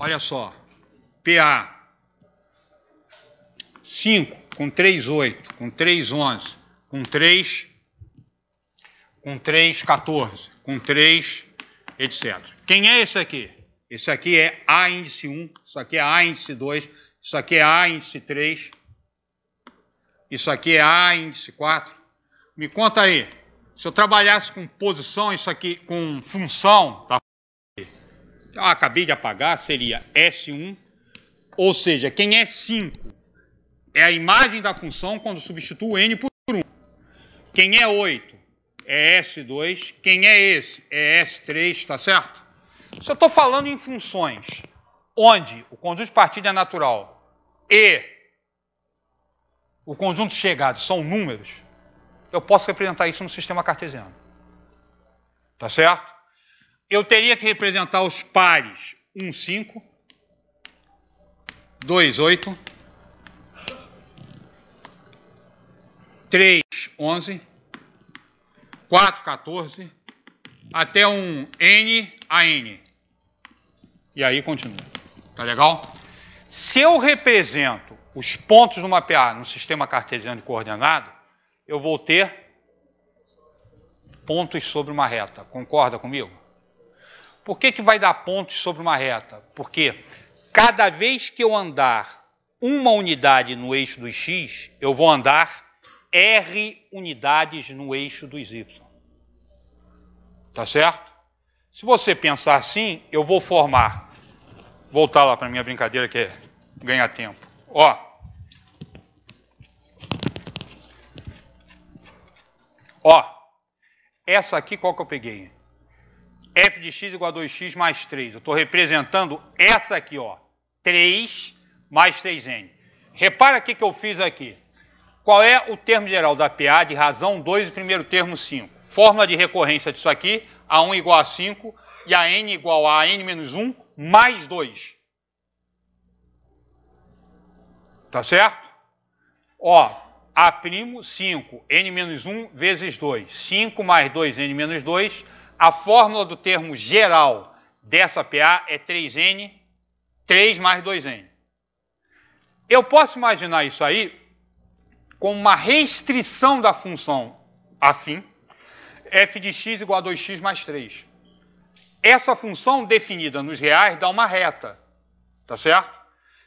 Olha só. PA 5 com 3, 8, com 3, 11, com 3, com 3, 14, com 3, etc. Quem é esse aqui? Esse aqui é A índice 1, isso aqui é A índice 2, isso aqui é A índice 3, isso aqui é A índice 4. Me conta aí, se eu trabalhasse com posição, isso aqui, com função, tá? Eu ah, acabei de apagar, seria S1, ou seja, quem é 5 é a imagem da função quando substituo n por 1. Quem é 8 é S2, quem é esse é S3, está certo? Se eu estou falando em funções onde o conjunto de partida é natural e o conjunto de chegados são números, eu posso representar isso no sistema cartesiano. Tá certo? eu teria que representar os pares 1, 5, 2, 8, 3, 11, 4, 14, até um N a N. E aí continua. Tá legal? Se eu represento os pontos do PA no sistema cartesiano de coordenado, eu vou ter pontos sobre uma reta. Concorda comigo? Por que, que vai dar pontos sobre uma reta? Porque cada vez que eu andar uma unidade no eixo dos x, eu vou andar r unidades no eixo dos y. Tá certo? Se você pensar assim, eu vou formar. Voltar lá para minha brincadeira que é ganhar tempo. Ó. Ó. Essa aqui qual que eu peguei? f de x igual a 2x mais 3. Eu estou representando essa aqui, ó, 3 mais 3n. Repara o que eu fiz aqui. Qual é o termo geral da PA de razão 2 e primeiro termo 5? Fórmula de recorrência disso aqui, A1 igual a 5 e a n igual a n menos 1 mais 2. Tá certo? Ó, A' 5, n menos 1 vezes 2. 5 mais 2, n menos 2 a fórmula do termo geral dessa PA é 3N, 3 mais 2N. Eu posso imaginar isso aí como uma restrição da função afim, f de x igual a 2x mais 3. Essa função definida nos reais dá uma reta, tá certo?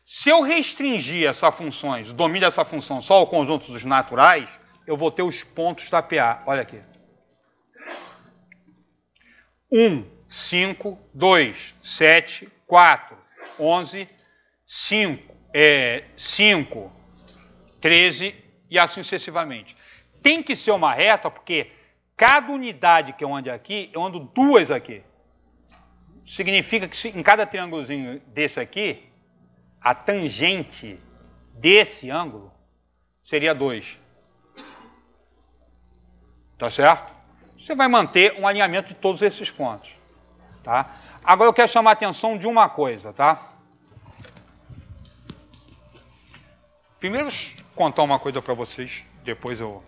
Se eu restringir essa função, o domínio dessa função só ao conjunto dos naturais, eu vou ter os pontos da PA. Olha aqui. 1, 5, 2, 7, 4, 11, 5, é, 5, 13 e assim sucessivamente. Tem que ser uma reta, porque cada unidade que eu ando aqui, eu ando duas aqui. Significa que em cada triângulozinho desse aqui, a tangente desse ângulo seria 2. Tá certo? Você vai manter um alinhamento de todos esses pontos. Tá? Agora eu quero chamar a atenção de uma coisa, tá? Primeiro, contar uma coisa para vocês, depois eu.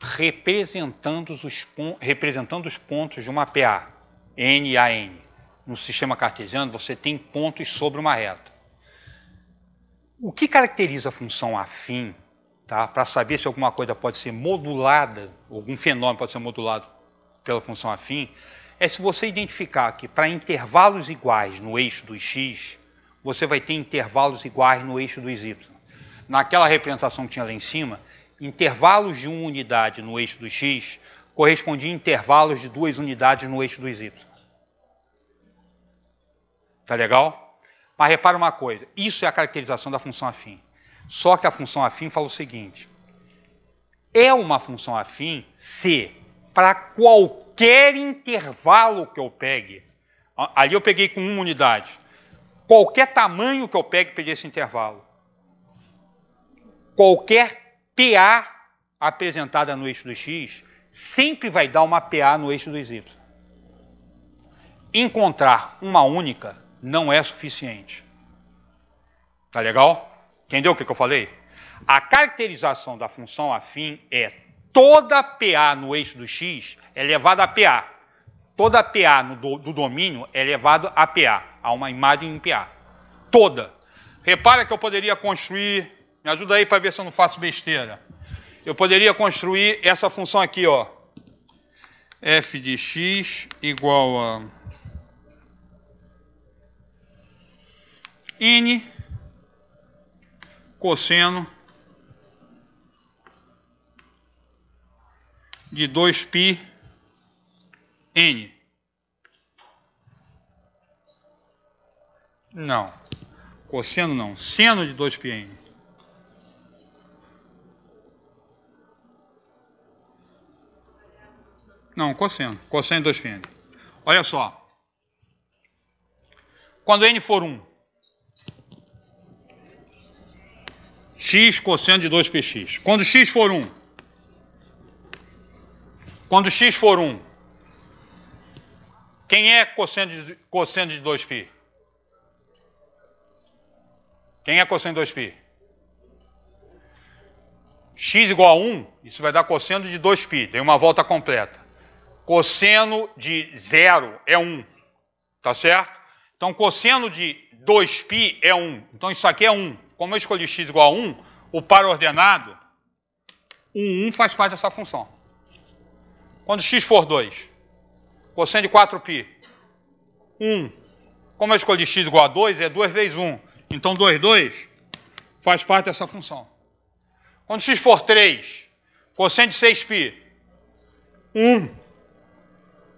Representando os, representando os pontos de uma PA, N a N, no sistema cartesiano, você tem pontos sobre uma reta. O que caracteriza a função afim tá? para saber se alguma coisa pode ser modulada, algum fenômeno pode ser modulado pela função afim, é se você identificar que para intervalos iguais no eixo dos x, você vai ter intervalos iguais no eixo dos y. Naquela representação que tinha lá em cima, intervalos de uma unidade no eixo do x correspondiam a intervalos de duas unidades no eixo dos y. Tá legal? Mas repara uma coisa, isso é a caracterização da função afim. Só que a função afim fala o seguinte: é uma função afim se para qualquer intervalo que eu pegue, ali eu peguei com uma unidade, qualquer tamanho que eu pegue, peguei esse intervalo. Qualquer PA apresentada no eixo do X sempre vai dar uma PA no eixo do Y. Encontrar uma única não é suficiente. Tá legal? Entendeu o que, eu falei? A caracterização da função afim é toda PA no eixo do X é levada a PA. Toda PA no do, do domínio é levada a PA, a uma imagem em PA. Toda. Repara que eu poderia construir, me ajuda aí para ver se eu não faço besteira. Eu poderia construir essa função aqui, ó. f de x igual a n cosseno de 2π n. Não. Cosseno não. Seno de 2π n. Não, cosseno. Cosseno de 2π n. Olha só. Quando n for 1, x cosseno de 2px. Quando x for 1, quando x for 1, quem é cosseno de, cosseno de 2π? Quem é cosseno de 2π? x igual a 1, isso vai dar cosseno de 2π, dei uma volta completa. Cosseno de 0 é 1, tá certo? Então, cosseno de 2π é 1. Então, isso aqui é 1 como eu escolhi x igual a 1, o par ordenado, o 1 faz parte dessa função. Quando x for 2, cosseno de 4π, 1. Como eu escolhi x igual a 2, é 2 vezes 1. Então 2, 2 faz parte dessa função. Quando x for 3, cosseno de 6π, 1.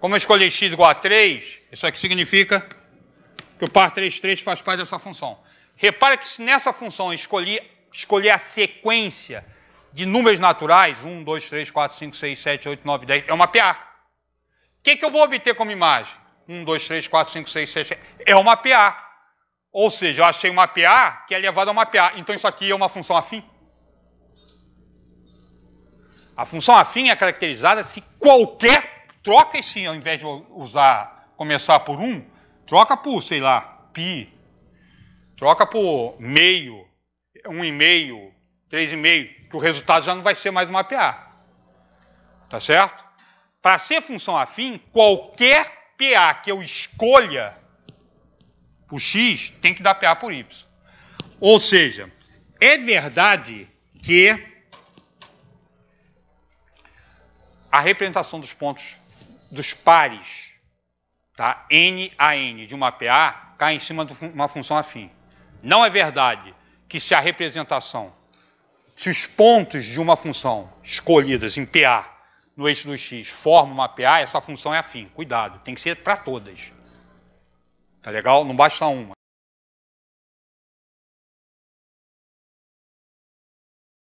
Como eu escolhi x igual a 3, isso aqui significa que o par 3, 3 faz parte dessa função. Repara que se nessa função escolher, escolher a sequência de números naturais, 1, 2, 3, 4, 5, 6, 7, 8, 9, 10, é uma PA. O que, que eu vou obter como imagem? 1, 2, 3, 4, 5, 6, 7, 8, é uma PA. Ou seja, eu achei uma PA que é elevada a uma PA. Então isso aqui é uma função afim? A função afim é caracterizada se qualquer troca, e sim, ao invés de usar, começar por 1, troca por, sei lá, π, Troca por meio, um e meio, três e meio, que o resultado já não vai ser mais uma PA. Tá certo? Para ser função afim, qualquer PA que eu escolha por X tem que dar PA por Y. Ou seja, é verdade que a representação dos pontos dos pares, tá? N a N de uma PA cai em cima de uma função afim. Não é verdade que se a representação, se os pontos de uma função escolhidas em PA no eixo do x formam uma PA, essa função é afim. Cuidado, tem que ser para todas. Tá legal? Não basta uma.